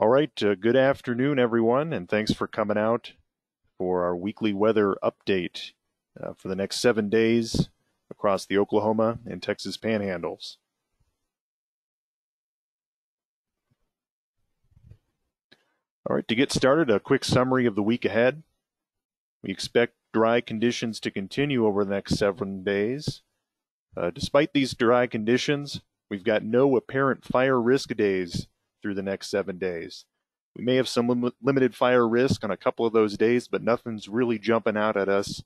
All right, uh, good afternoon, everyone, and thanks for coming out for our weekly weather update uh, for the next seven days across the Oklahoma and Texas panhandles. All right, to get started, a quick summary of the week ahead. We expect dry conditions to continue over the next seven days. Uh, despite these dry conditions, we've got no apparent fire risk days through the next seven days. We may have some lim- limited fire risk on a couple of those days, but nothing's really jumping out at us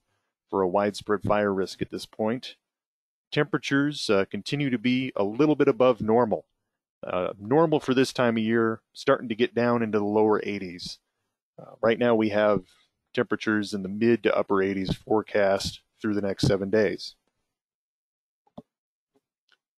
for a widespread fire risk at this point. Temperatures uh, continue to be a little bit above normal. Uh, normal for this time of year, starting to get down into the lower 80s. Uh, right now, we have temperatures in the mid to upper 80s forecast through the next seven days.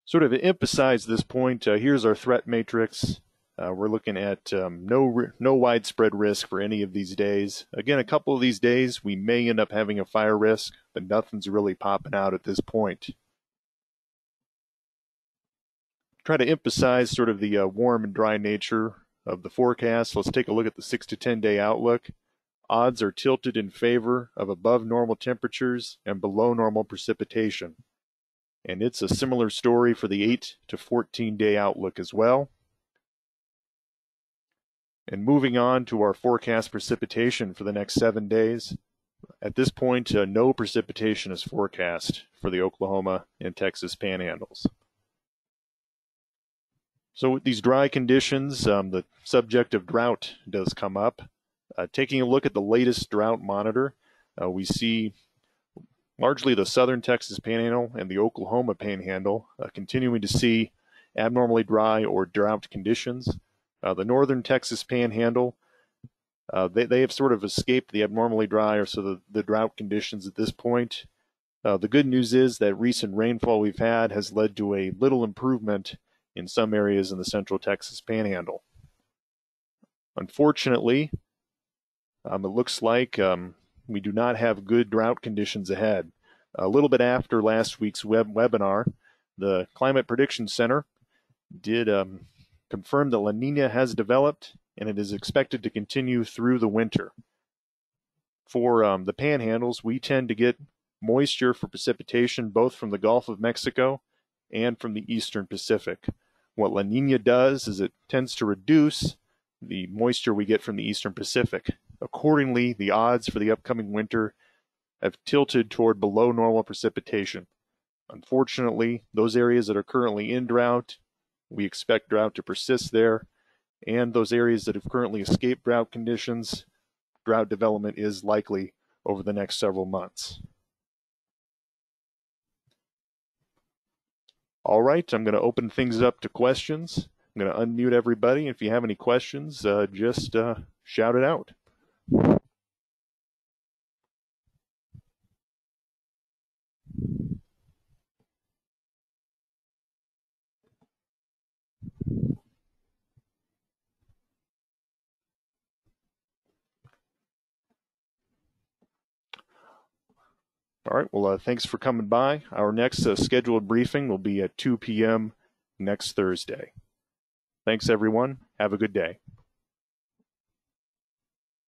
Sort of to emphasize this point, uh, here's our threat matrix uh, we're looking at um, no no widespread risk for any of these days. Again, a couple of these days we may end up having a fire risk, but nothing's really popping out at this point. Try to emphasize sort of the uh, warm and dry nature of the forecast. Let's take a look at the six to ten day outlook. Odds are tilted in favor of above normal temperatures and below normal precipitation. And it's a similar story for the 8 to 14 day outlook as well. And moving on to our forecast precipitation for the next seven days. At this point, uh, no precipitation is forecast for the Oklahoma and Texas panhandles. So, with these dry conditions, um, the subject of drought does come up. Uh, taking a look at the latest drought monitor, uh, we see largely the southern Texas panhandle and the Oklahoma panhandle uh, continuing to see abnormally dry or drought conditions. Uh, the northern Texas panhandle, uh, they, they have sort of escaped the abnormally dry or so the, the drought conditions at this point. Uh, the good news is that recent rainfall we've had has led to a little improvement in some areas in the central Texas panhandle. Unfortunately, um, it looks like um, we do not have good drought conditions ahead. A little bit after last week's web webinar, the Climate Prediction Center did um, confirmed that La Nina has developed and it is expected to continue through the winter. For um, the panhandles, we tend to get moisture for precipitation both from the Gulf of Mexico and from the eastern Pacific. What La Nina does is it tends to reduce the moisture we get from the eastern Pacific. Accordingly, the odds for the upcoming winter have tilted toward below normal precipitation. Unfortunately, those areas that are currently in drought we expect drought to persist there, and those areas that have currently escaped drought conditions, drought development is likely over the next several months. All right, I'm going to open things up to questions. I'm going to unmute everybody. If you have any questions, uh, just uh, shout it out. All right, well, uh, thanks for coming by. Our next uh, scheduled briefing will be at 2 p.m. next Thursday. Thanks, everyone. Have a good day.